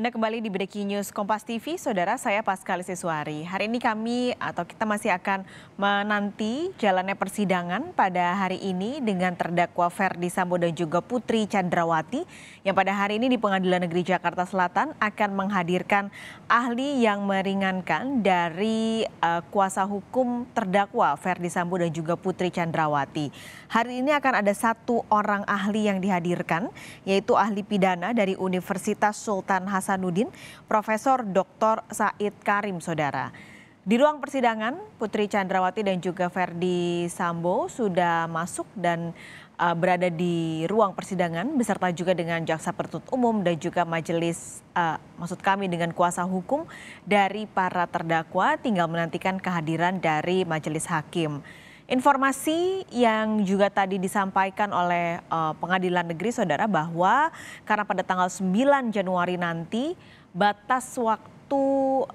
Anda kembali di Breaking News Kompas TV, Saudara saya Pascal Siswari. Hari ini kami atau kita masih akan menanti jalannya persidangan pada hari ini dengan terdakwa Ferdi Sambo dan juga Putri Chandrawati yang pada hari ini di Pengadilan Negeri Jakarta Selatan akan menghadirkan ahli yang meringankan dari uh, kuasa hukum terdakwa Ferdi Sambo dan juga Putri Chandrawati. Hari ini akan ada satu orang ahli yang dihadirkan yaitu ahli pidana dari Universitas Sultan Hasan Hasanuddin, Profesor Dr. Said Karim, Saudara. Di ruang persidangan, Putri Chandrawati dan juga Ferdi Sambo sudah masuk dan uh, berada di ruang persidangan beserta juga dengan jaksa pertut umum dan juga majelis uh, maksud kami dengan kuasa hukum dari para terdakwa tinggal menantikan kehadiran dari majelis hakim. Informasi yang juga tadi disampaikan oleh uh, Pengadilan Negeri Saudara bahwa karena pada tanggal 9 Januari nanti batas waktu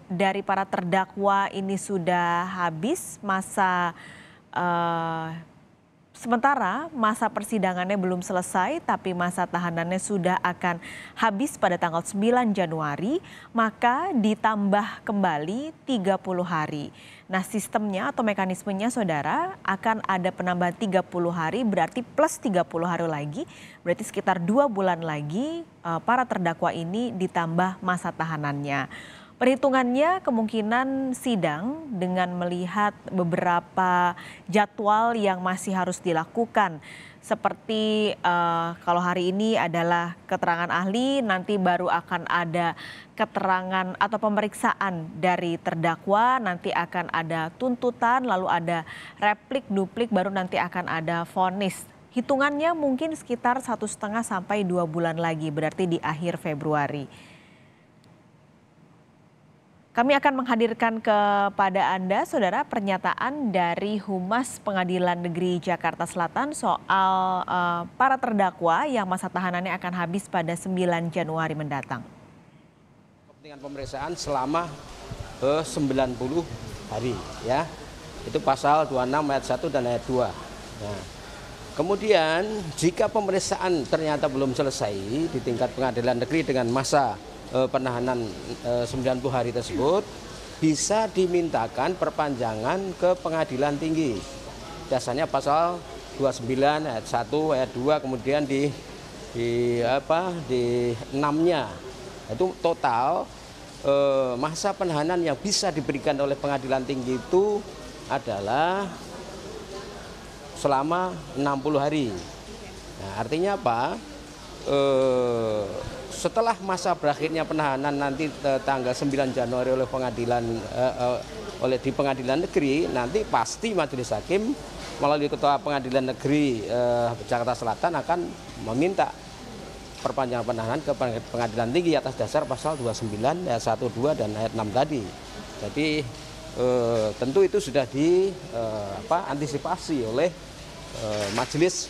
dari para terdakwa ini sudah habis masa uh, Sementara masa persidangannya belum selesai tapi masa tahanannya sudah akan habis pada tanggal 9 Januari, maka ditambah kembali 30 hari. Nah, sistemnya atau mekanismenya Saudara akan ada penambahan 30 hari berarti plus 30 hari lagi, berarti sekitar dua bulan lagi eh, para terdakwa ini ditambah masa tahanannya. Perhitungannya kemungkinan sidang dengan melihat beberapa jadwal yang masih harus dilakukan seperti uh, kalau hari ini adalah keterangan ahli, nanti baru akan ada keterangan atau pemeriksaan dari terdakwa, nanti akan ada tuntutan, lalu ada replik, duplik, baru nanti akan ada vonis. Hitungannya mungkin sekitar satu setengah sampai dua bulan lagi, berarti di akhir Februari. Kami akan menghadirkan kepada Anda, saudara, pernyataan dari Humas Pengadilan Negeri Jakarta Selatan soal uh, para terdakwa yang masa tahanannya akan habis pada 9 Januari mendatang. Kepentingan pemeriksaan selama eh, 90 hari, ya. Itu pasal 26 ayat 1 dan ayat 2. Nah, ya. kemudian jika pemeriksaan ternyata belum selesai di tingkat pengadilan negeri dengan masa eh, penahanan eh, 90 hari tersebut bisa dimintakan perpanjangan ke pengadilan tinggi. Dasarnya pasal 29 ayat 1 ayat 2 kemudian di di apa di 6-nya. Itu total eh, masa penahanan yang bisa diberikan oleh pengadilan tinggi itu adalah selama 60 hari. Nah, artinya apa? Eh, setelah masa berakhirnya penahanan nanti eh, tanggal 9 Januari oleh pengadilan eh, eh, oleh di pengadilan negeri nanti pasti majelis hakim melalui ketua pengadilan negeri eh, Jakarta Selatan akan meminta perpanjangan penahanan ke pengadilan tinggi atas dasar pasal 29 ayat 12 dan ayat 6 tadi. Jadi eh, tentu itu sudah di eh, apa antisipasi oleh eh, majelis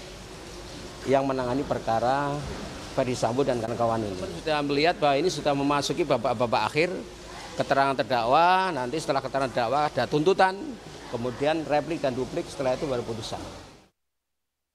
yang menangani perkara Ferdi Sambo dan kawan-kawan ini. Sudah melihat bahwa ini sudah memasuki babak-babak akhir keterangan terdakwa, nanti setelah keterangan terdakwa ada tuntutan, kemudian replik dan duplik setelah itu baru putusan.